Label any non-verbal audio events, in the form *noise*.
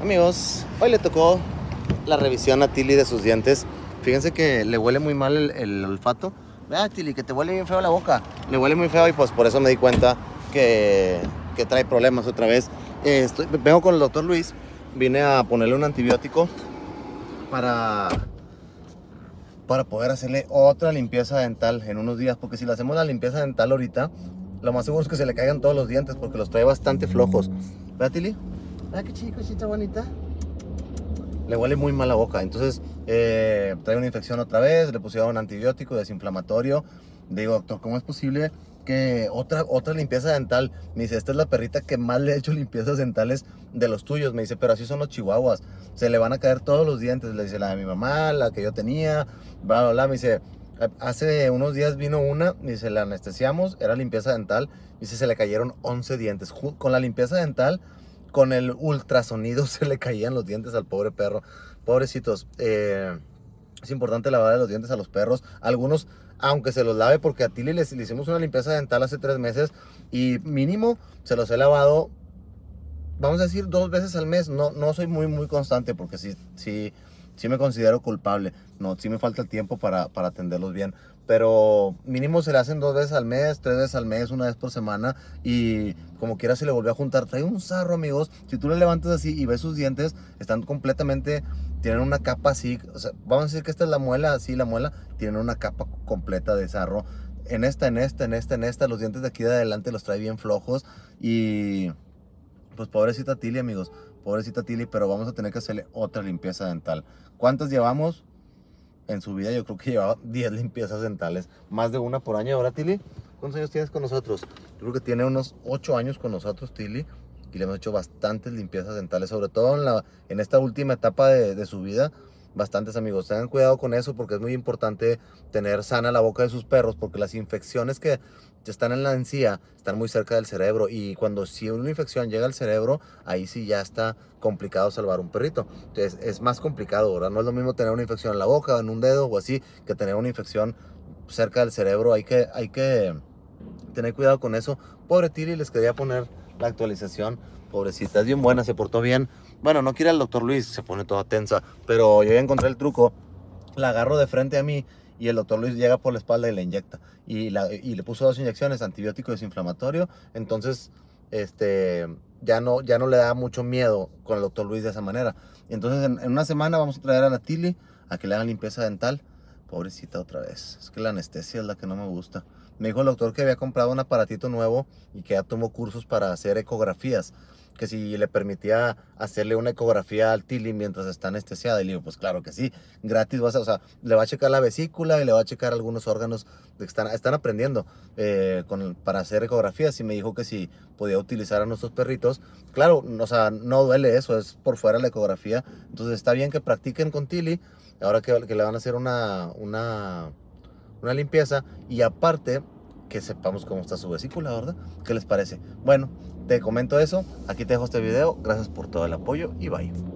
Amigos, hoy le tocó la revisión a Tilly de sus dientes. Fíjense que le huele muy mal el, olfato. Vea, Tilly, que te huele bien feo la boca. Le huele muy feo y pues por eso me di cuenta que, trae problemas otra vez. estoy, vengo con el doctor Luis. Vine a ponerle un antibiótico para, para poder hacerle otra limpieza dental en unos días. Porque si le hacemos la limpieza dental ahorita, lo más seguro es que se le caigan todos los dientes porque los trae bastante flojos. vea Tilly? ¿Ah, chico, cosita bonita? Le huele muy mal la boca. Entonces, eh, trae una infección otra vez, le pusieron un antibiótico desinflamatorio. Digo, doctor, ¿cómo es posible que otra, otra limpieza dental? Me dice, esta es la perrita que más le he hecho *laughs* limpiezas dentales de los tuyos. Me dice, pero así son los chihuahuas. Se le van a caer todos los dientes. Le dice, la de mi mamá, la que yo tenía, bla, bla, Me dice, Hace unos días vino una, me se la anestesiamos, era limpieza dental, y dice se le cayeron 11 dientes. Con la limpieza dental con el ultrasonido *laughs* se le caían los dientes al pobre perro. Pobrecitos, eh, es importante lavar los dientes a los perros. Algunos, aunque se los lave, porque a Tilly le, hicimos una limpieza dental hace tres meses y mínimo se los he lavado, vamos a decir, dos veces al mes. No, no soy muy, muy constante porque si sí me considero culpable. No, si me falta el tiempo para, para atenderlos bien. Pero mínimo se le hacen dos veces al mes, tres veces al mes, una vez por semana. Y como quiera se le volvió a juntar. Trae un sarro, amigos. Si tú le levantas así y ves sus dientes, están completamente... Tienen una capa así. O vamos a decir que esta es la muela, así la muela. Tienen una capa completa de sarro. En esta, en esta, en esta, en esta. Los dientes de aquí de adelante los trae bien flojos. Y pues pobrecita Tilly, amigos pobrecita Tilly, pero vamos a tener que hacerle otra limpieza dental. ¿Cuántas llevamos? En su vida yo creo que *laughs* llevaba 10 limpiezas dentales, más de una por año. Ahora, Tilly, ¿cuántos años tienes con nosotros? Yo creo que tiene unos 8 años con nosotros, Tilly, y le hemos hecho bastantes limpiezas dentales, sobre todo en, la, en esta última etapa de, de su vida bastantes amigos. Tengan cuidado con eso porque es muy importante tener sana la boca de sus perros porque las infecciones que están en la encía están muy cerca del cerebro y cuando si una infección llega al cerebro, ahí sí ya está complicado salvar un perrito. Entonces es más complicado, ¿verdad? No es lo mismo tener una infección en la boca, en un dedo o así, que tener una infección cerca del cerebro. Hay que, hay que tener cuidado con eso. Pobre Tiri, les quería poner la actualización. Pobrecita, es bien buena, se portó bien. Bueno, no quiere al doctor Luis, se pone toda tensa. Pero yo ya encontré el truco. La agarro de frente a mí y el doctor Luis llega por la espalda y la inyecta. Y, le puso dos inyecciones, antibiótico y desinflamatorio. Entonces, este, ya no, ya no le da mucho miedo con el doctor Luis de esa manera. Entonces, en, una semana vamos a traer a la Tili a que le hagan limpieza dental. Pobrecita otra vez. Es que la anestesia es la que no me gusta. Me dijo el doctor que había comprado un aparatito nuevo y que ya tomó cursos para hacer ecografías que si le permitía hacerle una ecografía al Tilly mientras está anestesiada. Y le digo, pues claro que sí, gratis vas a, o sea, le va a checar la vesícula y le va a checar algunos órganos que están, están aprendiendo eh, para hacer ecografías. Y me dijo que si podía utilizar a nuestros perritos, claro, o sea, no duele eso, es por fuera la ecografía. Entonces está bien que practiquen con Tilly, ahora que, que le van a hacer una, una, una limpieza. Y aparte, que sepamos cómo está su vesícula, ¿verdad? ¿Qué les parece? Bueno, te comento eso. Aquí te dejo este video. Gracias por todo el apoyo y bye.